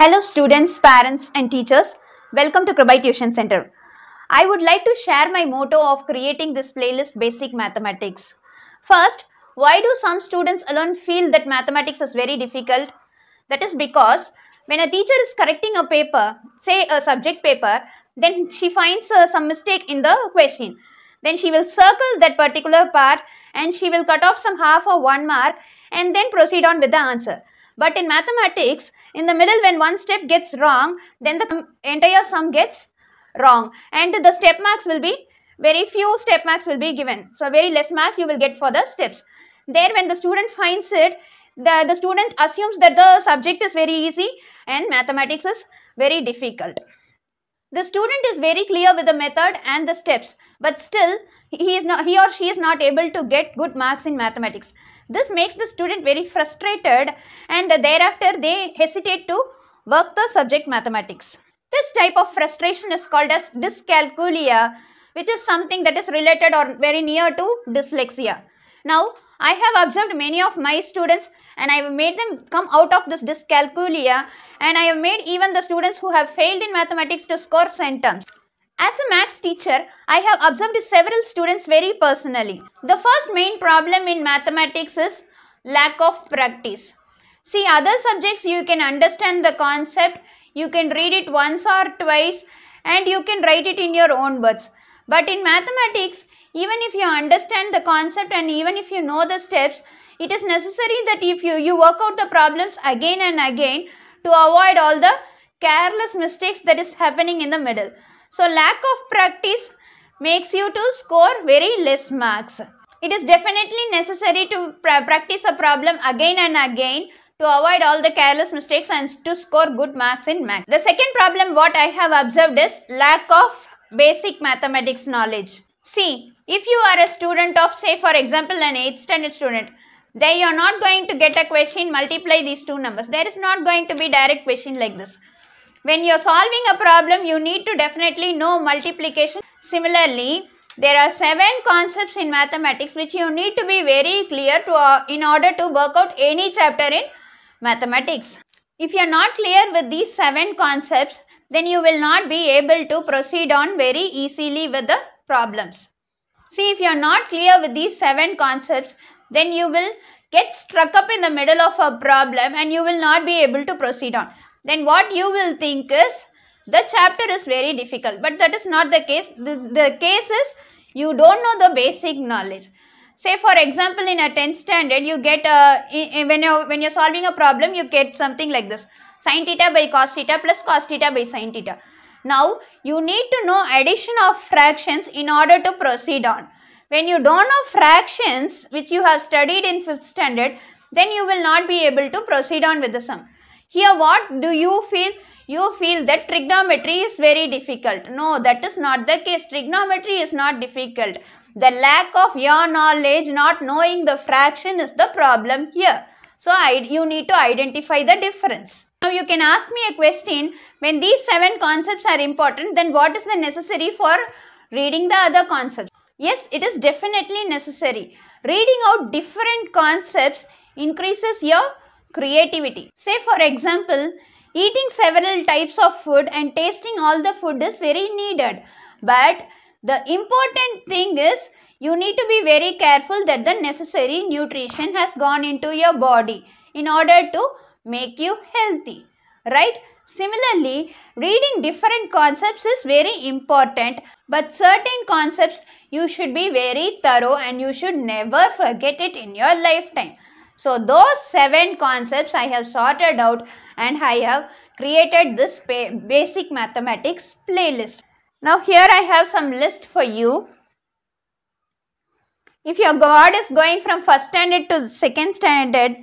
Hello students, parents and teachers. Welcome to Krabai Tuition Center. I would like to share my motto of creating this playlist Basic Mathematics. First, why do some students alone feel that mathematics is very difficult? That is because when a teacher is correcting a paper, say a subject paper, then she finds uh, some mistake in the question. Then she will circle that particular part and she will cut off some half or one mark and then proceed on with the answer. But in mathematics, in the middle when one step gets wrong then the entire sum gets wrong and the step marks will be very few step marks will be given so very less marks you will get for the steps there when the student finds it the, the student assumes that the subject is very easy and mathematics is very difficult. The student is very clear with the method and the steps, but still he is not he or she is not able to get good marks in mathematics. This makes the student very frustrated and thereafter they hesitate to work the subject mathematics. This type of frustration is called as dyscalculia which is something that is related or very near to dyslexia. Now I have observed many of my students and I have made them come out of this dyscalculia and I have made even the students who have failed in mathematics to score centums. As a maths teacher, I have observed several students very personally. The first main problem in mathematics is lack of practice. See, other subjects you can understand the concept, you can read it once or twice and you can write it in your own words. But in mathematics, even if you understand the concept and even if you know the steps, it is necessary that if you, you work out the problems again and again to avoid all the careless mistakes that is happening in the middle. So lack of practice makes you to score very less marks. It is definitely necessary to practice a problem again and again to avoid all the careless mistakes and to score good marks in math. The second problem what I have observed is lack of basic mathematics knowledge. See, if you are a student of say for example an 8th standard student, then you are not going to get a question multiply these two numbers. There is not going to be direct question like this. When you're solving a problem, you need to definitely know multiplication. Similarly, there are seven concepts in mathematics which you need to be very clear to, uh, in order to work out any chapter in mathematics. If you are not clear with these seven concepts, then you will not be able to proceed on very easily with the problems. See, if you are not clear with these seven concepts, then you will get struck up in the middle of a problem and you will not be able to proceed on then what you will think is the chapter is very difficult but that is not the case the, the case is you don't know the basic knowledge say for example in a 10th standard you get a when you when you're solving a problem you get something like this sine theta by cos theta plus cos theta by sine theta now you need to know addition of fractions in order to proceed on when you don't know fractions which you have studied in 5th standard then you will not be able to proceed on with the sum here what do you feel? You feel that trigonometry is very difficult. No, that is not the case. Trigonometry is not difficult. The lack of your knowledge, not knowing the fraction is the problem here. So, I, you need to identify the difference. Now, you can ask me a question. When these seven concepts are important, then what is the necessary for reading the other concepts? Yes, it is definitely necessary. Reading out different concepts increases your creativity. Say for example, eating several types of food and tasting all the food is very needed. But the important thing is you need to be very careful that the necessary nutrition has gone into your body in order to make you healthy. Right? Similarly, reading different concepts is very important but certain concepts you should be very thorough and you should never forget it in your lifetime. So those seven concepts I have sorted out and I have created this basic mathematics playlist. Now here I have some list for you. If your God is going from first standard to second standard,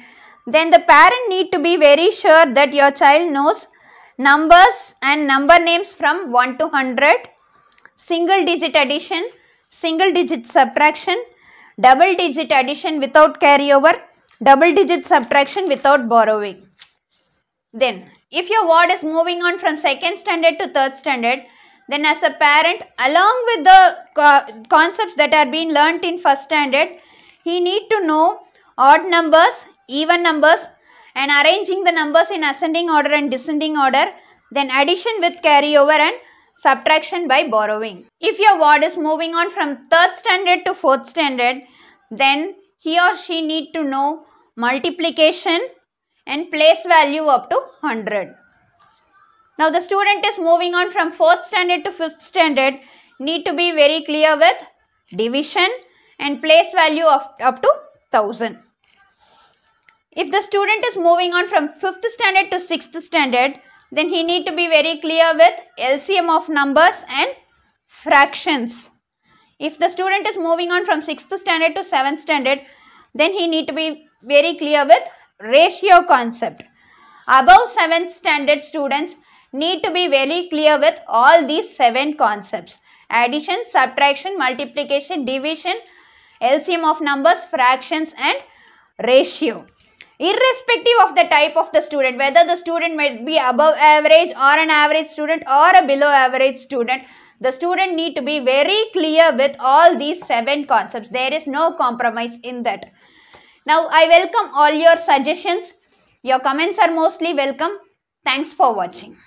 then the parent need to be very sure that your child knows numbers and number names from 1 to 100, single digit addition, single digit subtraction, double digit addition without carryover, double digit subtraction without borrowing. Then, if your ward is moving on from second standard to third standard, then as a parent, along with the co concepts that are being learnt in first standard, he need to know odd numbers, even numbers and arranging the numbers in ascending order and descending order, then addition with carryover and subtraction by borrowing. If your ward is moving on from third standard to fourth standard, then he or she need to know multiplication and place value up to 100. Now the student is moving on from 4th standard to 5th standard need to be very clear with division and place value of up to 1000. If the student is moving on from 5th standard to 6th standard then he need to be very clear with LCM of numbers and fractions. If the student is moving on from 6th standard to 7th standard then he need to be very clear with ratio concept. Above 7th standard students need to be very clear with all these 7 concepts. Addition, subtraction, multiplication, division, LCM of numbers, fractions and ratio. Irrespective of the type of the student, whether the student may be above average or an average student or a below average student, the student need to be very clear with all these 7 concepts. There is no compromise in that. Now, I welcome all your suggestions. Your comments are mostly welcome. Thanks for watching.